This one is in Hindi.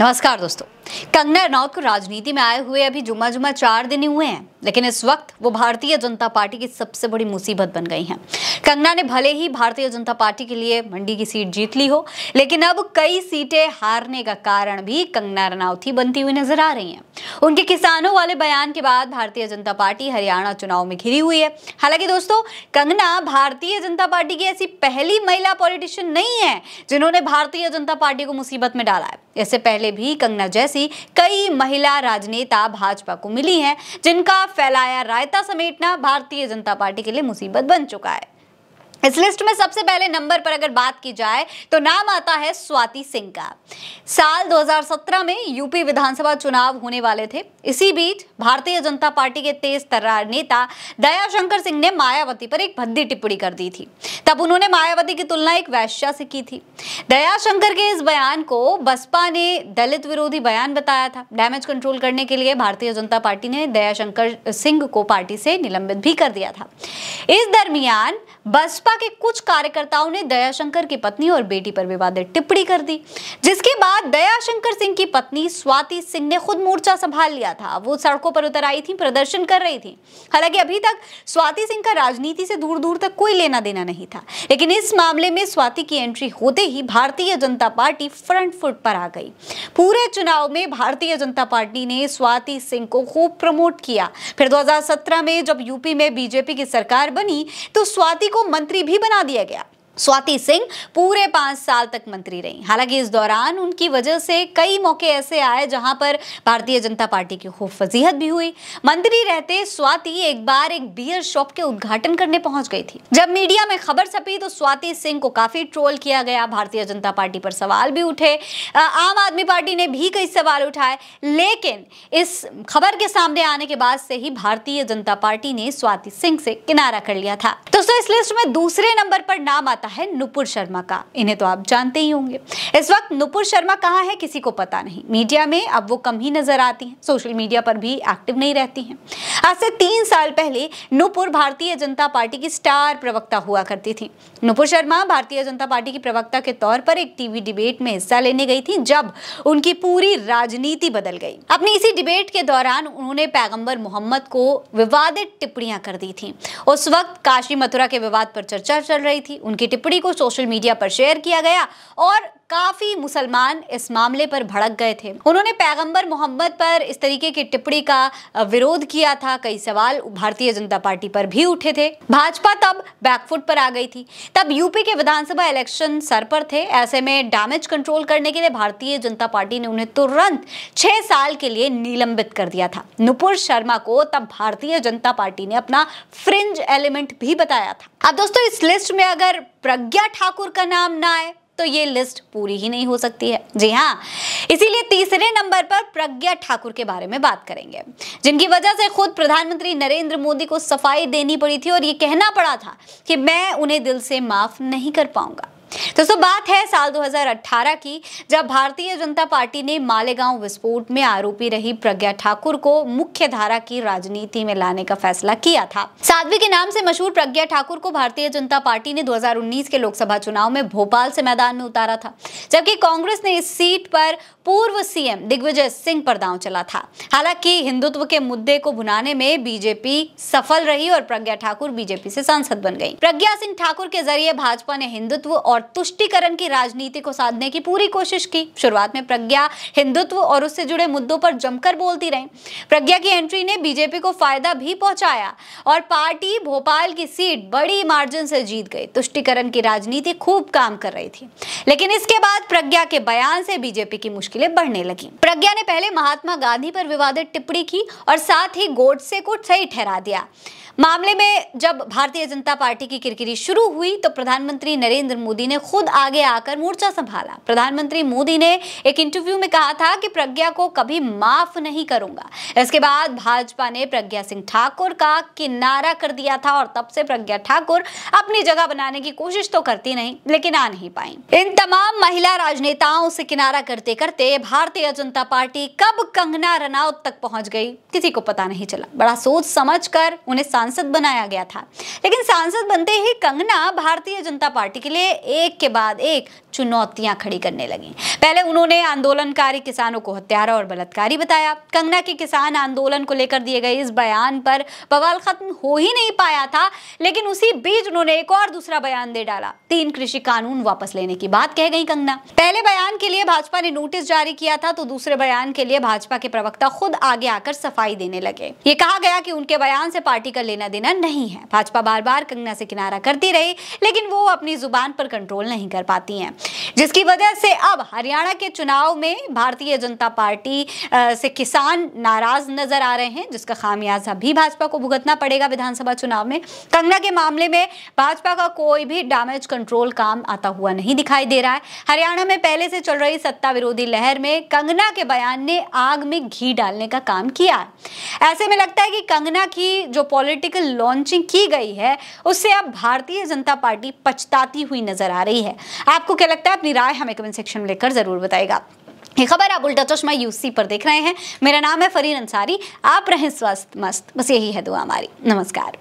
नमस्कार दोस्तों कंगना रनौत को राजनीति में आए हुए अभी जुमा जुमा चार दिन हुए हैं लेकिन इस वक्त वो भारतीय जनता पार्टी की सबसे बड़ी मुसीबत बन गई हैं कंगना ने भले ही भारतीय जनता पार्टी के लिए मंडी की सीट जीत ली हो लेकिन अब कई सीटें हारने का कारण भी कंगना रनावत ही बनती हुई नजर आ रही हैं उनके किसानों वाले बयान के बाद भारतीय जनता पार्टी हरियाणा चुनाव में घिरी हुई है हालांकि दोस्तों कंगना भारतीय जनता पार्टी की ऐसी पहली महिला पॉलिटिशियन नहीं है जिन्होंने भारतीय जनता पार्टी को मुसीबत में डाला है इससे पहले भी कंगना जैसी कई महिला राजनेता भाजपा को मिली हैं जिनका फैलाया रायता समेटना भारतीय जनता पार्टी के लिए मुसीबत बन चुका है इस लिस्ट में सबसे पहले नंबर पर अगर बात की जाए तो नाम आता है स्वाति सिंह का साल 2017 में यूपी विधानसभा चुनाव होने वाले थे इसी बीच भारतीय जनता पार्टी के तेज तर्रार नेता दयाशंकर सिंह ने मायावती पर एक भद्दी टिप्पणी कर दी थी तब उन्होंने मायावती की तुलना एक वैश्या से की थी दयाशंकर के इस बयान को बसपा ने दलित विरोधी बयान बताया था डैमेज कंट्रोल करने के लिए भारतीय जनता पार्टी ने दयाशंकर सिंह को पार्टी से निलंबित भी कर दिया था इस दरमियान बसपा भाजपा के कुछ कार्यकर्ताओं ने दयाशंकर की पत्नी और बेटी पर विवादित टिप्पणी कर दी जिसके बाद दयाशंकर सिंह की पत्नी स्वाति सिंह ने खुद मोर्चा संभाल लिया था वो सड़कों पर उतर आई थी प्रदर्शन कर रही थी हालांकि अभी तक स्वाति सिंह का राजनीति से दूर दूर तक कोई लेना देना नहीं था लेकिन इस मामले में स्वाति की एंट्री होते ही भारतीय जनता पार्टी फ्रंट फुट पर आ गई पूरे चुनाव में भारतीय जनता पार्टी ने स्वाति सिंह को खूब प्रमोट किया फिर दो में जब यूपी में बीजेपी की सरकार बनी तो स्वाति को मंत्री भी बना दिया गया स्वाति सिंह पूरे पांच साल तक मंत्री रही हालांकि इस दौरान उनकी वजह से कई मौके ऐसे आए जहां पर भारतीय जनता पार्टी की खूब फजीहत भी हुई मंत्री रहते स्वाति एक बार एक बियर शॉप के उद्घाटन करने पहुंच गई थी जब मीडिया में खबर छपी तो स्वाति सिंह को काफी ट्रोल किया गया भारतीय जनता पार्टी पर सवाल भी उठे आम आदमी पार्टी ने भी कई सवाल उठाए लेकिन इस खबर के सामने आने के बाद से ही भारतीय जनता पार्टी ने स्वाति सिंह से किनारा कर लिया था दोस्तों इस लिस्ट में दूसरे नंबर पर नाम आता आता है नुपुर शर्मा का इन्हें तो आप जानते ही होंगे इस वक्त नुपुर शर्मा कहाँ है किसी को पता नहीं मीडिया में अब वो कम ही नजर आती हैं सोशल मीडिया पर भी एक्टिव नहीं रहती हैं आज से तीन साल पहले नुपुर भारतीय जनता पार्टी की स्टार प्रवक्ता हुआ करती थी नुपुर शर्मा भारतीय जनता पार्टी की प्रवक्ता के तौर पर एक टीवी डिबेट में हिस्सा लेने गई थी जब उनकी पूरी राजनीति बदल गई अपनी इसी डिबेट के दौरान उन्होंने पैगंबर मोहम्मद को विवादित टिप्पणियां कर दी थी उस वक्त काशी मथुरा के विवाद पर चर्चा चल रही थी उनकी टिप्पणी को सोशल मीडिया पर शेयर किया गया और काफी मुसलमान इस मामले पर भड़क गए थे उन्होंने पैगंबर मोहम्मद पर इस तरीके की टिप्पणी का विरोध किया था कई सवाल भारतीय जनता पार्टी पर भी उठे थे भाजपा तब बैकफुट पर आ गई थी तब यूपी के विधानसभा इलेक्शन सर पर थे ऐसे में डैमेज कंट्रोल करने के लिए भारतीय जनता पार्टी ने उन्हें तुरंत छह साल के लिए निलंबित कर दिया था नुपुर शर्मा को तब भारतीय जनता पार्टी ने अपना फ्रिंज एलिमेंट भी बताया था अब दोस्तों इस लिस्ट में अगर प्रज्ञा ठाकुर का नाम ना आए तो ये लिस्ट पूरी ही नहीं हो सकती है जी हाँ इसीलिए तीसरे नंबर पर प्रज्ञा ठाकुर के बारे में बात करेंगे जिनकी वजह से खुद प्रधानमंत्री नरेंद्र मोदी को सफाई देनी पड़ी थी और ये कहना पड़ा था कि मैं उन्हें दिल से माफ नहीं कर पाऊंगा दोस्तों बात है साल 2018 की जब भारतीय जनता पार्टी ने मालेगांव विस्फोट में आरोपी रही प्रज्ञा ठाकुर को मुख्य धारा की राजनीति में लाने का फैसला किया था साध्वी के नाम से मशहूर प्रज्ञा ठाकुर को भारतीय जनता पार्टी ने 2019 के लोकसभा चुनाव में भोपाल से मैदान में उतारा था जबकि कांग्रेस ने इस सीट पर पूर्व सीएम दिग्विजय सिंह पर दांव चला था हालांकि हिंदुत्व के मुद्दे को भुनाने में बीजेपी सफल रही और प्रज्ञा ठाकुर बीजेपी से सांसद बन गई प्रज्ञा सिंह ठाकुर के जरिए भाजपा ने हिंदुत्व और और तुष्टिकरण की राजनीति को साधने की पूरी कोशिश की शुरुआत में प्रज्ञा हिंदुत्व और उससे जुड़े मुद्दों पर जमकर बोलती रही प्रज्ञा की एंट्री ने बीजेपी को फायदा भी पहुंचाया और पार्टी भोपाल की सीट बड़ी मार्जिन से जीत गई तुष्टिकरण की राजनीति खूब काम कर रही थी लेकिन इसके बाद प्रज्ञा के बयान से बीजेपी की मुश्किलें बढ़ने लगी प्रज्ञा ने पहले महात्मा गांधी पर विवादित टिप्पणी की और साथ ही गोडसे को सही ठहरा दिया मामले में जब भारतीय जनता पार्टी की किरकिरी शुरू हुई तो प्रधानमंत्री नरेंद्र मोदी ने खुद आगे आकर मोर्चा संभाला प्रधानमंत्री मोदी ने एक इंटरव्यू में कहा था कि प्रज्ञा को कभी माफ नहीं करूंगा इसके बाद भाजपा ने प्रज्ञा सिंह ठाकुर का किनारा कर दिया था और तब से प्रज्ञा ठाकुर अपनी जगह बनाने की कोशिश तो करती नहीं लेकिन आ नहीं पाई इन तमाम महिला राजनेताओं से किनारा करते करते भारतीय जनता पार्टी कब कंगना रनावत तक पहुंच गई किसी को पता नहीं चला बड़ा सोच समझ कर उन्हें सांसद बनाया गया था लेकिन सांसद बनते ही कंगना भारतीय जनता पार्टी के लिए एक के बाद एक चुनौतियां खड़ी करने लगी पहले उन्होंने आंदोलनकारी किसानों को हत्यारा और बलात्कारी बताया कंगना के किसान आंदोलन को लेकर दिए गए इस बयान पर बवाल खत्म हो ही नहीं पाया था लेकिन उसी बीच उन्होंने एक और दूसरा बयान दे डाला तीन कृषि कानून वापस लेने की बात कह गई कंगना पहले बयान के लिए भाजपा ने नोटिस जारी किया था तो दूसरे बयान के लिए भाजपा के प्रवक्ता खुद आगे आकर सफाई देने लगे ये कहा गया कि उनके बयान से पार्टी का लेना देना नहीं है भाजपा बार बार कंगना से किनारा करती रही लेकिन वो अपनी जुबान पर कंट्रोल नहीं कर पाती है जिसकी वजह से अब हरियाणा के चुनाव में भारतीय जनता पार्टी से किसान नाराज नजर आ रहे हैं जिसका खामियाजा भी भाजपा को भुगतना पड़ेगा विधानसभा चुनाव में कंगना के मामले में भाजपा का कोई भी डैमेज कंट्रोल काम आता हुआ नहीं दिखाई दे रहा है हरियाणा में पहले से चल रही सत्ता विरोधी लहर में कंगना के बयान ने आग में घी डालने का काम किया है ऐसे में लगता है कि कंगना की जो पॉलिटिकल लॉन्चिंग की गई है उससे अब भारतीय जनता पार्टी पछताती हुई नजर आ रही है आपको क्या लगता लगता है अपनी राय हमें कमेंट सेक्शन में लेकर ज़रूर बताएगा ये खबर आप उल्टा चश्मा यूसी पर देख रहे हैं मेरा नाम है फरीन अंसारी आप रहें स्वस्थ मस्त बस यही है दुआ हमारी नमस्कार